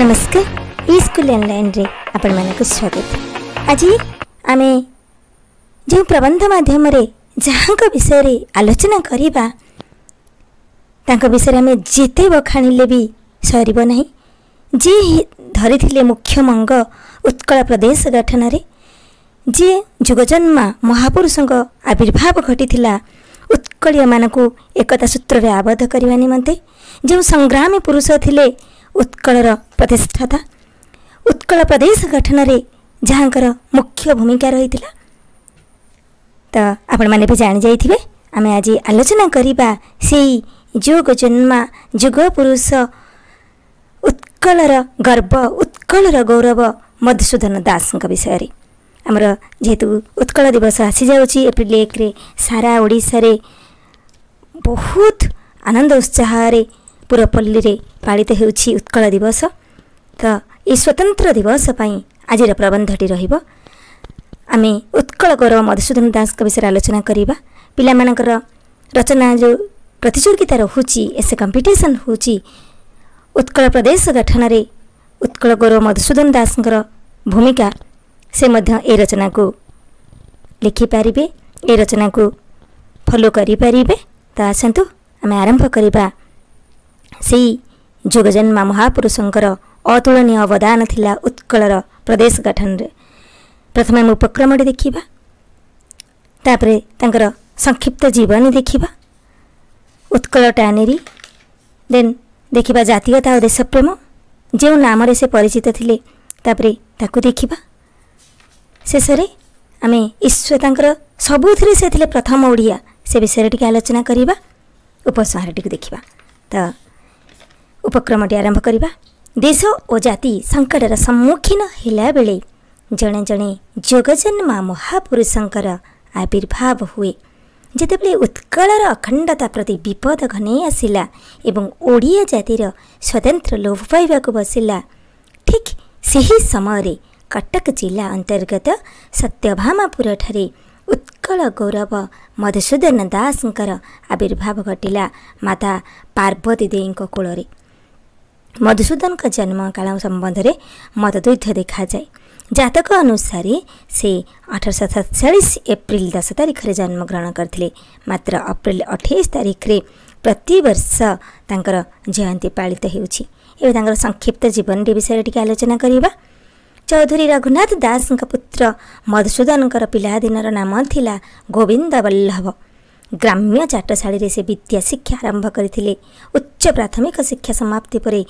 ନମସ୍କାର ଇ ସ୍କୁଲ ଅନ୍ଲାଇନ୍ରେ ଆପଣମାନଙ୍କୁ ସ୍ୱାଗତ ଆଜି ଆମେ ଯେଉଁ ପ୍ରବନ୍ଧ ମାଧ୍ୟମରେ ଯାହାଙ୍କ ବିଷୟରେ ଆଲୋଚନା କରିବା ତାଙ୍କ ବିଷୟରେ ଆମେ ଯେତେ ବଖାଣିଲେ ବି ସରିବ ନାହିଁ ଯିଏ ଧରିଥିଲେ ମୁଖ୍ୟମଙ୍ଗ ଉତ୍କଳ ପ୍ରଦେଶ ଗଠନରେ ଯିଏ ଯୁଗଜନ୍ମା ମହାପୁରୁଷଙ୍କ ଆବିର୍ଭାବ ଘଟିଥିଲା ଉତ୍କଳୀୟମାନଙ୍କୁ ଏକତା ସୂତ୍ରରେ ଆବଦ୍ଧ କରିବା ନିମନ୍ତେ ଯେଉଁ ସଂଗ୍ରାମୀ ପୁରୁଷ ଥିଲେ उत्कलर प्रतिष्ठाता उत्कल प्रदेश गठन रे जहाँको मुख्य भूमिका रहिला त आपि जाँदै जाथे आम आज आलोचना से जन्मा जप पुरुष उत्कलर गर्व उत्कलर गौरव मधुसूदन दास विषय आम जुन उत्कल दिवस आसि एप्रि एक सारा ओडा बहुत आनन्द उत्साहले पुरपल्ली उत्कल दिवस त यी स्वतन्त्र आजिर प्रबन्धटि रहिबो रहे उत्कल गौरव मधुसूदन दासको विषय आलोचना पहिला रचना जो प्रतियोगिता हुन्छ एसे कम्पिटिसन हुन्छ उत्कल प्रदेश गठन रे उत्कल गौरव मधुसूदन दास भूमिका से मध्य ए रचना को लेखि परिबे ए रचना कु फलो परिबे त आसु आम आरम्भ ସେଇ ଯୋଗଜନ୍ମା ମହାପୁରୁଷଙ୍କର ଅତୁଳନୀୟ ଅବଦାନ ଥିଲା ଉତ୍କଳର ପ୍ରଦେଶ ଗଠନରେ ପ୍ରଥମେ ଆମେ ଉପକ୍ରମଟି ଦେଖିବା ତାପରେ ତାଙ୍କର ସଂକ୍ଷିପ୍ତ ଜୀବନୀ ଦେଖିବା ଉତ୍କଳ ଟାନେରୀ ଦେନ୍ ଦେଖିବା ଜାତୀୟତା ଓ ଦେଶପ୍ରେମ ଯେଉଁ ନାମରେ ସେ ପରିଚିତ ଥିଲେ ତାପରେ ତାକୁ ଦେଖିବା ଶେଷରେ ଆମେ ଈଶ୍ୱର ତାଙ୍କର ସବୁଥିରେ ସେ ଥିଲେ ପ୍ରଥମ ଓଡ଼ିଆ ସେ ବିଷୟରେ ଟିକେ ଆଲୋଚନା କରିବା ଉପସଂହାରଟିକୁ ଦେଖିବା ତ ଉପକ୍ରମଟି ଆରମ୍ଭ କରିବା ଦେଶ ଓ ଜାତି ସଙ୍କଟର ସମ୍ମୁଖୀନ ହେଲାବେଳେ ଜଣେ ଜଣେ ଯୋଗଜନ୍ମା ମହାପୁରୁଷଙ୍କର ଆବିର୍ଭାବ ହୁଏ ଯେତେବେଳେ ଉତ୍କଳର ଅଖଣ୍ଡତା ପ୍ରତି ବିପଦ ଘନେଇ ଆସିଲା ଏବଂ ଓଡ଼ିଆ ଜାତିର ସ୍ୱତନ୍ତ୍ର ଲୋଭ ପାଇବାକୁ ବସିଲା ଠିକ୍ ସେହି ସମୟରେ କଟକ ଜିଲ୍ଲା ଅନ୍ତର୍ଗତ ସତ୍ୟଭାମାପୁରଠାରେ ଉତ୍କଳ ଗୌରବ ମଧୁସୂଦନ ଦାସଙ୍କର ଆବିର୍ଭାବ ଘଟିଲା ମାତା ପାର୍ବତୀ ଦେଈଙ୍କ କୂଳରେ मधुसूदनको जन्मकाल सम्बन्धले मत दुध देखाए जातकअनुसार सठर शिस एप्रिल दस तारिखेर जन्म ग्रहण गरिप्रि अठाइस तारिखे प्रती वर्ष तर जयन्ती पाँच यो तर संक्षिप्त जीवनटी विषय टिक आलोचना चौधरी रघुनाथ दासका पुत्र मधुसूदनको पिलादिन नाम ठाला गोविन्द बल्लभ ग्राम्य ग्राम से विद्या शिक्षा आरम्भ प्राथमिक शिक्षा समाप्ति परे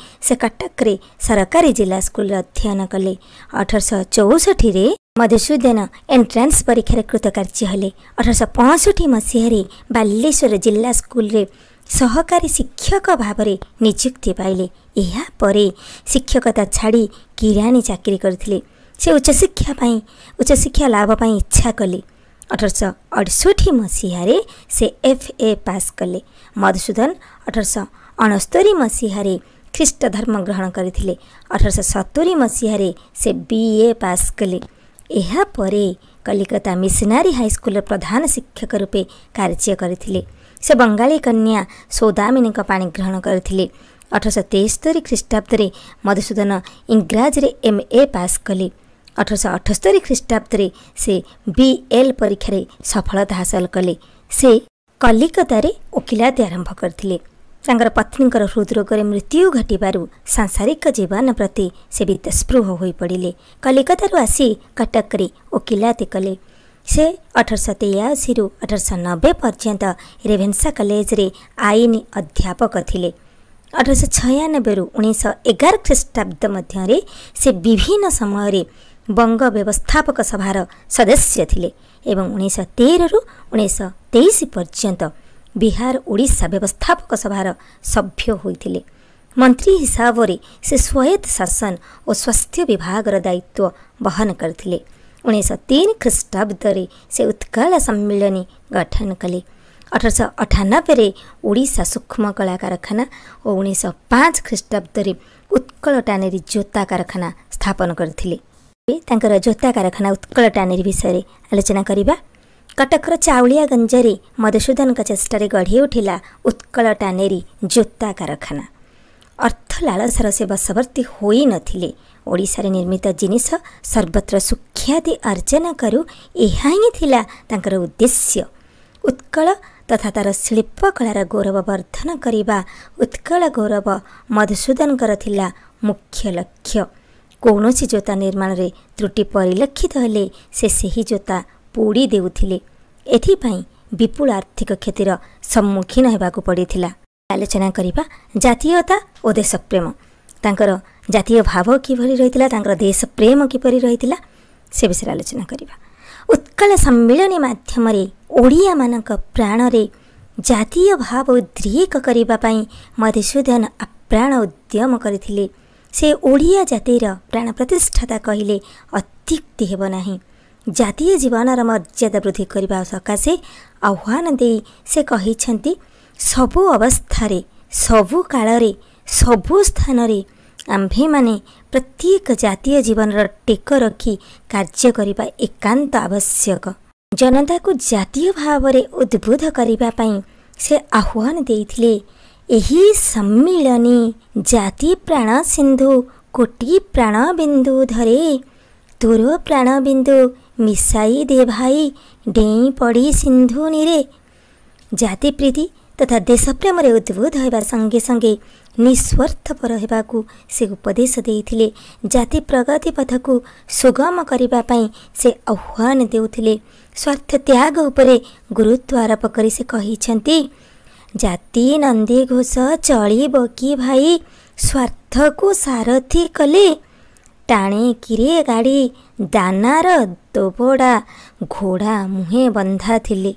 कटक सरकारी जिल्ला स्कुल अध्ययन कले अठर श चौसठीले मधुसुद्दान एन्ट्रान्स परीक्षा कृतर्जे अठर श पँसठी मसहार बालेश्वर जिल्ला स्कुल सहकारी शिक्षक भावना नियुक्ति पाले यहाँ शिक्षकता छाड़ी किराणी चाकि गरि उच्च शिक्षा उच्च शिक्षा लाभप इच्छा कले अठरश अठसठी मसहार सफए पास कले मधुसूदन अठर श अनस्तरी मसहार धर्म ग्रहण गरि सतरी मसहार से बिए पास कले य कलिकता मिसनरी हाइस्कुल प्रधान शिक्षक रूपे से सङ्गा कन्या सोदामिनीको पाणिग्रहण गरि अठर शेस्तरी खटाब्दले मधुसूदन इङ्जर एमए पास कले ଅଠରଶହ ଅଠସ୍ତରୀ ଖ୍ରୀଷ୍ଟାବ୍ଦରେ ସେ ବି ଏଲ୍ ପରୀକ୍ଷାରେ ସଫଳତା ହାସଲ କଲେ ସେ କଲିକତାରେ ଓକିଲାତି ଆରମ୍ଭ କରିଥିଲେ ତାଙ୍କର ପତ୍ନୀଙ୍କର ହୃଦରୋଗରେ ମୃତ୍ୟୁ ଘଟିବାରୁ ସାଂସାରିକ ଜୀବନ ପ୍ରତି ସେ ବିଦସ୍ପୃହ ହୋଇପଡ଼ିଲେ କଲିକତାରୁ ଆସି କଟକରେ ଓକିଲାତି କଲେ ସେ ଅଠରଶହ ତେୟାଅଶୀରୁ ଅଠରଶହ ନବେ ପର୍ଯ୍ୟନ୍ତ ରେଭେନ୍ସା କଲେଜରେ ଆଇନ ଅଧ୍ୟାପକ ଥିଲେ ଅଠରଶହ ଛୟାନବେରୁ ଉଣେଇଶହ ଏଗାର ଖ୍ରୀଷ୍ଟାବ୍ଦ ମଧ୍ୟରେ ସେ ବିଭିନ୍ନ ସମୟରେ व्यवस्थापक बङ्ग्यवस्थापक सभार सदस्यले ए उस तेह्र उन्े तेइस पर्यन्त बिहार ओडा व्यवस्थापक सभा र सभ्य हुँदै मन्त्री हिसाबले सवेत शासन ओ स्वास्थ्य विभाग र दायित्व वहन दित्व बहन से उत्कल सम्मिल गठन कले अठर श अठानब्बे ओडा सूक्ष्मकला कारखा उन् खटाब्दले उत्कल टानेरी जोता कारखाना स्थापना गरि ତାଙ୍କର ଜୋତା କାରଖାନା ଉତ୍କଳ ଟାନେରୀ ବିଷୟରେ ଆଲୋଚନା କରିବା କଟକର ଚାଉଳିଆ ଗଞ୍ଜରେ ମଧୁସୂଦନଙ୍କ ଚେଷ୍ଟାରେ ଗଢ଼ି ଉଠିଲା ଉତ୍କଳ ଟାନେରୀ ଜୋତା କାରଖାନା ଅର୍ଥ ଲାଳସାର ସେ ବଶବର୍ତ୍ତୀ ହୋଇନଥିଲେ ଓଡ଼ିଶାରେ ନିର୍ମିତ ଜିନିଷ ସର୍ବତ୍ର ସୁଖ୍ୟାତି ଅର୍ଜନ କରୁ ଏହା ହିଁ ଥିଲା ତାଙ୍କର ଉଦ୍ଦେଶ୍ୟ ଉତ୍କଳ ତଥା ତା'ର ଶିଳ୍ପକଳାର ଗୌରବ ବର୍ଦ୍ଧନ କରିବା ଉତ୍କଳ ଗୌରବ ମଧୁସୂଦନଙ୍କର ଥିଲା ମୁଖ୍ୟ ଲକ୍ଷ୍ୟ କୌଣସି ଜୋତା ନିର୍ମାଣରେ ତ୍ରୁଟି ପରିଲକ୍ଷିତ ହେଲେ ସେ ସେହି ଜୋତା ପୋଡ଼ି ଦେଉଥିଲେ ଏଥିପାଇଁ ବିପୁଳ ଆର୍ଥିକ କ୍ଷତିର ସମ୍ମୁଖୀନ ହେବାକୁ ପଡ଼ିଥିଲା ଆଲୋଚନା କରିବା ଜାତୀୟତା ଓ ଦେଶପ୍ରେମ ତାଙ୍କର ଜାତୀୟ ଭାବ କିଭଳି ରହିଥିଲା ତାଙ୍କର ଦେଶ ପ୍ରେମ କିପରି ରହିଥିଲା ସେ ବିଷୟରେ ଆଲୋଚନା କରିବା ଉତ୍କଳ ସମ୍ମିଳନୀ ମାଧ୍ୟମରେ ଓଡ଼ିଆମାନଙ୍କ ପ୍ରାଣରେ ଜାତୀୟ ଭାବ ଉଦ୍ରିକ କରିବା ପାଇଁ ମଧୁସୂଦନ ଆପ୍ରାଣ ଉଦ୍ୟମ କରିଥିଲେ ସେ ଓଡ଼ିଆ ଜାତିର ପ୍ରାଣ ପ୍ରତିଷ୍ଠାତା କହିଲେ ଅତ୍ୟୁକ୍ତି ହେବ ନାହିଁ ଜାତୀୟ ଜୀବନର ମର୍ଯ୍ୟାଦା ବୃଦ୍ଧି କରିବା ସକାଶେ ଆହ୍ୱାନ ଦେଇ ସେ କହିଛନ୍ତି ସବୁ ଅବସ୍ଥାରେ ସବୁ କାଳରେ ସବୁ ସ୍ଥାନରେ ଆମ୍ଭେମାନେ ପ୍ରତ୍ୟେକ ଜାତୀୟ ଜୀବନର ଟେକ ରଖି କାର୍ଯ୍ୟ କରିବା ଏକାନ୍ତ ଆବଶ୍ୟକ ଜନତାକୁ ଜାତୀୟ ଭାବରେ ଉଦ୍ବୁଦ୍ଧ କରିବା ପାଇଁ ସେ ଆହ୍ୱାନ ଦେଇଥିଲେ ଏହି ସମ୍ମିଳନୀ ଜାତି ପ୍ରାଣ ସିନ୍ଧୁ କୋଟି ପ୍ରାଣବିନ୍ଦୁ ଧରେ ତୋର ପ୍ରାଣବିନ୍ଦୁ ମିଶାଇ ଦେ ଭାଇ ଡେଇଁ ପଡ଼ି ସିନ୍ଧୁ ନିରେ ଜାତି ପ୍ରୀତି ତଥା ଦେଶପ୍ରେମରେ ଉଦ୍ବୁଦ୍ଧ ହେବା ସଙ୍ଗେ ସଙ୍ଗେ ନିଃସ୍ୱାର୍ଥପର ହେବାକୁ ସେ ଉପଦେଶ ଦେଇଥିଲେ ଜାତି ପ୍ରଗତି ପଥକୁ ସୁଗମ କରିବା ପାଇଁ ସେ ଆହ୍ୱାନ ଦେଉଥିଲେ ସ୍ୱାର୍ଥ ତ୍ୟାଗ ଉପରେ ଗୁରୁତ୍ୱ ଆରୋପ କରି ସେ କହିଛନ୍ତି ଜାତି ନନ୍ଦି ଘୋଷ ଚଳିବ କି ଭାଇ ସ୍ୱାର୍ଥକୁ ସାରଥି କଲେ ଟାଣିକିରି ଗାଡ଼ି ଦାନାର ଦୋବଡ଼ା ଘୋଡ଼ା ମୁହେଁ ବନ୍ଧା ଥିଲେ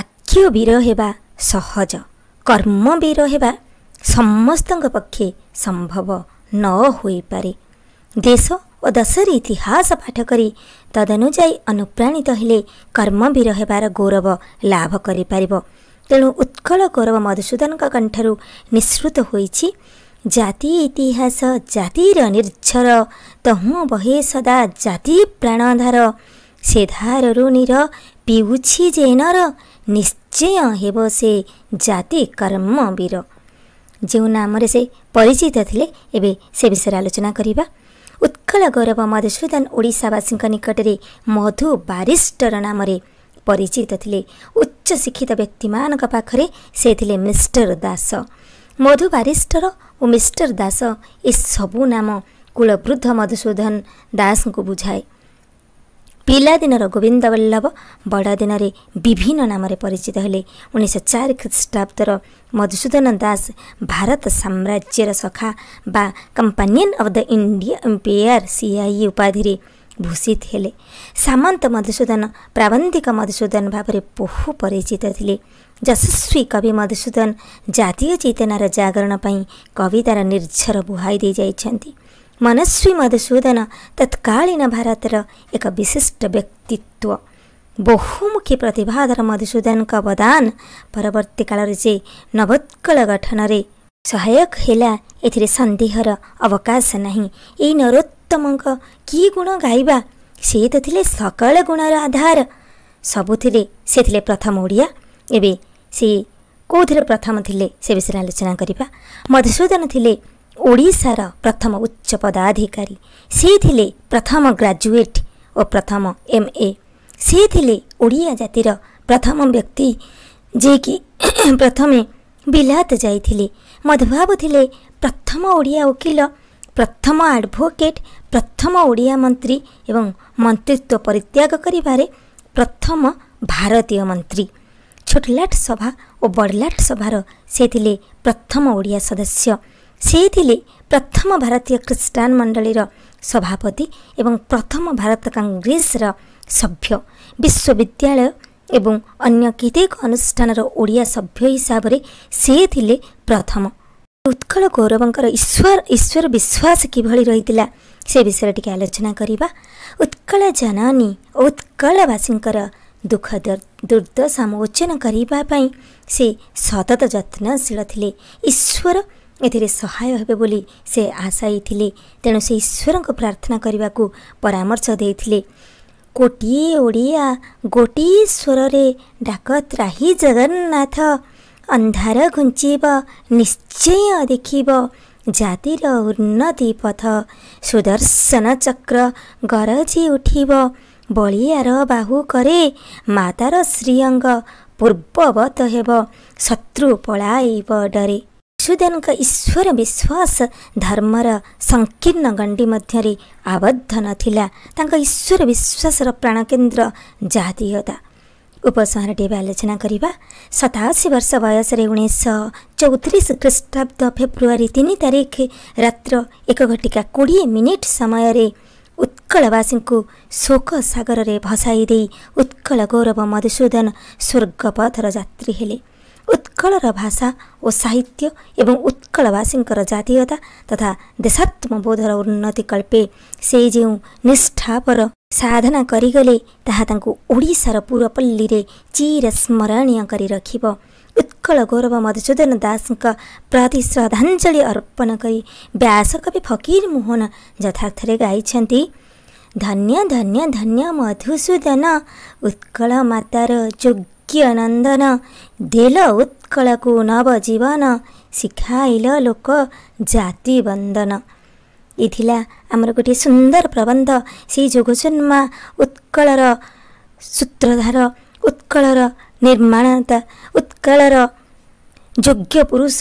ବାକ୍ୟ ବୀର ହେବା ସହଜ କର୍ମ ବୀର ହେବା ସମସ୍ତଙ୍କ ପକ୍ଷେ ସମ୍ଭବ ନ ହୋଇପାରେ ଦେଶ ଓ ଦେଶରେ ଇତିହାସ ପାଠ କରି ତଦନୁଯାୟୀ ଅନୁପ୍ରାଣିତ ହେଲେ କର୍ମବୀର ହେବାର ଗୌରବ ଲାଭ କରିପାରିବ ତେଣୁ ଉତ୍କଳ ଗୌରବ ମଧୁସୂଦନଙ୍କ କଣ୍ଠରୁ ନିଃସୃତ ହୋଇଛି ଜାତି ଇତିହାସ ଜାତିର ନିର୍ଝର ତହୁଁ ବହେ ସଦା ଜାତି ପ୍ରାଣଧାର ସେ ଧାରରୁ ନିର ପିଉଛି ଜେନର ନିଶ୍ଚୟ ହେବ ସେ ଜାତି କର୍ମ ବୀର ଯେଉଁ ନାମରେ ସେ ପରିଚିତ ଥିଲେ ଏବେ ସେ ବିଷୟରେ ଆଲୋଚନା କରିବା ଉତ୍କଳ ଗୌରବ ମଧୁସୂଦନ ଓଡ଼ିଶାବାସୀଙ୍କ ନିକଟରେ ମଧୁ ବାରିଷ୍ଟର ନାମରେ ପରିଚିତ ଥିଲେ ଉଚ୍ଚ ଶିକ୍ଷିତ ବ୍ୟକ୍ତିମାନଙ୍କ ପାଖରେ ସେ ଥିଲେ ମିଷ୍ଟର ଦାସ ମଧୁ ବାରିଷ୍ଟର ଓ ମିଷ୍ଟର ଦାସ ଏସବୁ ନାମ କୁଳବୃଦ୍ଧ ମଧୁସୂଦନ ଦାସଙ୍କୁ ବୁଝାଏ ପିଲାଦିନର ଗୋବିନ୍ଦ ବଲ୍ଲଭ ବଡ଼ ଦିନରେ ବିଭିନ୍ନ ନାମରେ ପରିଚିତ ହେଲେ ଉଣେଇଶହ ଚାରି ଖ୍ରୀଷ୍ଟାବ୍ଦର ମଧୁସୂଦନ ଦାସ ଭାରତ ସାମ୍ରାଜ୍ୟର ସଖା ବା companion of the India empire CI ଉପାଧିରେ भूषित हेले सामन्त मधुसूदन प्राबन्धिक मधुसूदन भावे बहु परिचितले यशस्वी कवि मधुसूदन जातीय चेतनार जागरण कविता निजर बुहैदि मनश्री मधुसूदन तत्कालीन भारत र एक विशिष्ट व्यक्तित्व बहुमुखी प्रतिभाधार मधुसूदनको अवदान पर्वती कालिवत्कल गठन ସହାୟକ ହେଲା ଏଥିରେ ସନ୍ଦେହର ଅବକାଶ ନାହିଁ ଏଇ ନରୋତ୍ତମଙ୍କ କି ଗୁଣ ଗାଇବା ସେ ତ ଥିଲେ ସକାଳ ଗୁଣର ଆଧାର ସବୁଥିରେ ସେ ଥିଲେ ପ୍ରଥମ ଓଡ଼ିଆ ଏବେ ସେ କେଉଁଥିରେ ପ୍ରଥମ ଥିଲେ ସେ ବିଷୟରେ ଆଲୋଚନା କରିବା ମଧୁସୂଦନ ଥିଲେ ଓଡ଼ିଶାର ପ୍ରଥମ ଉଚ୍ଚ ପଦାଧିକାରୀ ସେ ଥିଲେ ପ୍ରଥମ ଗ୍ରାଜୁଏଟ୍ ଓ ପ୍ରଥମ ଏମ୍ ଏ ସେ ଥିଲେ ଓଡ଼ିଆ ଜାତିର ପ୍ରଥମ ବ୍ୟକ୍ତି ଯିଏକି ପ୍ରଥମେ ବିଲାତ ଯାଇଥିଲେ ମୋତେ ଭାବୁଥିଲେ ପ୍ରଥମ ଓଡ଼ିଆ ଓକିଲ ପ୍ରଥମ ଆଡ଼ଭୋକେଟ୍ ପ୍ରଥମ ଓଡ଼ିଆ ମନ୍ତ୍ରୀ ଏବଂ ମନ୍ତ୍ରୀତ୍ୱ ପରିତ୍ୟାଗ କରିବାରେ ପ୍ରଥମ ଭାରତୀୟ ମନ୍ତ୍ରୀ ଛୋଟଲାଟ ସଭା ଓ ବଡ଼ଲାଟ ସଭାର ସେ ଥିଲେ ପ୍ରଥମ ଓଡ଼ିଆ ସଦସ୍ୟ ସେ ଥିଲେ ପ୍ରଥମ ଭାରତୀୟ ଖ୍ରୀଷ୍ଟାନ ମଣ୍ଡଳୀର ସଭାପତି ଏବଂ ପ୍ରଥମ ଭାରତ କଂଗ୍ରେସର ସଭ୍ୟ ବିଶ୍ୱବିଦ୍ୟାଳୟ ଏବଂ ଅନ୍ୟ କେତେକ ଅନୁଷ୍ଠାନର ଓଡ଼ିଆ ସଭ୍ୟ ହିସାବରେ ସେ ଥିଲେ ପ୍ରଥମ ଉତ୍କଳ ଗୌରବଙ୍କର ଈଶ୍ୱର ଈଶ୍ୱର ବିଶ୍ୱାସ କିଭଳି ରହିଥିଲା ସେ ବିଷୟରେ ଟିକେ ଆଲୋଚନା କରିବା ଉତ୍କଳ ଜନନୀ ଓ ଉତ୍କଳବାସୀଙ୍କର ଦୁଃଖ ଦୁର୍ଦ୍ଦଶା ମୋଚନ କରିବା ପାଇଁ ସେ ସତତ ଯତ୍ନଶୀଳ ଥିଲେ ଈଶ୍ୱର ଏଥିରେ ସହାୟ ହେବେ ବୋଲି ସେ ଆଶାୟୀ ଥିଲେ ତେଣୁ ସେ ଈଶ୍ୱରଙ୍କୁ ପ୍ରାର୍ଥନା କରିବାକୁ ପରାମର୍ଶ ଦେଇଥିଲେ ଗୋଟିଏ ଓଡ଼ିଆ ଗୋଟିଏ ସ୍ୱରରେ ଡାକ ତ୍ରାହି ଜଗନ୍ନାଥ ଅନ୍ଧାର ଘୁଞ୍ଚିବ ନିଶ୍ଚୟ ଦେଖିବ ଜାତିର ଉନ୍ନତି ପଥ ସୁଦର୍ଶନ ଚକ୍ର ଗରଜି ଉଠିବ ବଳିଆର ବାହୁ କରେ ମାତାର ଶ୍ରୀଅଙ୍ଗ ପୂର୍ବବତ ହେବ ଶତ୍ରୁ ପଳାଇବ ଡରେ ಯೇಸುದನಗ ଈଶ୍ୱର ବିଶ୍ୱାସ ଧର୍ମର ସଂକୀର୍ଣ୍ଣ ଗଣ୍ଡି ମଧ୍ୟରେ ଆବଦ୍ଧ ନଥିଲା ତାଙ୍କ ଈଶ୍ୱର ବିଶ୍ୱାସର ପ୍ରାଣକେନ୍ଦ୍ର ଜାତୀୟତା ଉପସହରଟି ଏବେ ଆଲୋଚନା କରିବା ସତାଅଶୀ ବର୍ଷ ବୟସରେ ଉଣେଇଶହ ଚଉତିରିଶ ଖ୍ରୀଷ୍ଟାବ୍ଦ ଫେବୃଆରୀ ତିନି ତାରିଖ ରାତ୍ର ଏକ ଘଟିକା କୋଡ଼ିଏ ମିନିଟ୍ ସମୟରେ ଉତ୍କଳବାସୀଙ୍କୁ ଶୋକ ସାଗରରେ ଭସାଇ ଦେଇ ଉତ୍କଳ ଗୌରବ ମଧୁସୂଦନ ସ୍ୱର୍ଗପଥର ଯାତ୍ରୀ ହେଲେ उत्कल र भाषा ओ साहित्य एवं उत्कलवासीको जातीयता तथा देशात्मबोध र उन्नति कल्पे सौ निष्ठापर साधना गरिगले तहाँ ओडा र पुरपल्ली चिर स्मरणीय र उत्कल गौरव मधुसूदन दासका प्रति श्रद्धाञ्जली अर्पण व्यास व्यासकवि फकीर मोहन जथार्थले गाई धन्य धन्य धन्य मधुसूदन उत्कल मातार ବାକ୍ୟନନ୍ଦନ ଦେଲ ଉତ୍କଳକୁ ନବଜୀବନ ଶିଖାଇଲ ଲୋକ ଜାତି ବନ୍ଦନ ଏ ଥିଲା ଆମର ଗୋଟିଏ ସୁନ୍ଦର ପ୍ରବନ୍ଧ ସେଇ ଯୋଗଜନ୍ମା ଉତ୍କଳର ସୂତ୍ରଧାର ଉତ୍କଳର ନିର୍ମାଣତା ଉତ୍କଳର ଯୋଗ୍ୟ ପୁରୁଷ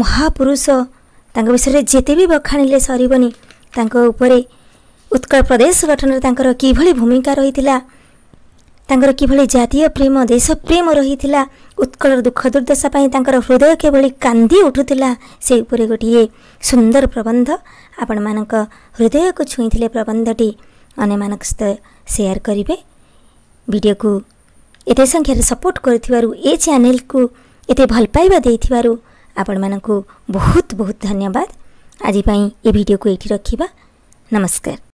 ମହାପୁରୁଷ ତାଙ୍କ ବିଷୟରେ ଯେତେ ବି ବଖାଣିଲେ ସରିବନି ତାଙ୍କ ଉପରେ ଉତ୍କଳ ପ୍ରଦେଶ ଗଠନରେ ତାଙ୍କର କିଭଳି ଭୂମିକା ରହିଥିଲା ତାଙ୍କର କିଭଳି ଜାତୀୟ ପ୍ରେମ ଦେଶପ୍ରେମ ରହିଥିଲା ଉତ୍କଳର ଦୁଃଖ ଦୁର୍ଦ୍ଦଶା ପାଇଁ ତାଙ୍କର ହୃଦୟ କିଭଳି କାନ୍ଦି ଉଠୁଥିଲା ସେ ଉପରେ ଗୋଟିଏ ସୁନ୍ଦର ପ୍ରବନ୍ଧ ଆପଣମାନଙ୍କ ହୃଦୟକୁ ଛୁଇଁଥିଲେ ପ୍ରବନ୍ଧଟି ଅନ୍ୟମାନଙ୍କ ସହିତ ସେୟାର କରିବେ ଭିଡ଼ିଓକୁ ଏତେ ସଂଖ୍ୟାରେ ସପୋର୍ଟ କରିଥିବାରୁ ଏ ଚ୍ୟାନେଲକୁ ଏତେ ଭଲ ପାଇବା ଦେଇଥିବାରୁ ଆପଣମାନଙ୍କୁ ବହୁତ ବହୁତ ଧନ୍ୟବାଦ ଆଜି ପାଇଁ ଏ ଭିଡ଼ିଓକୁ ଏଇଠି ରଖିବା ନମସ୍କାର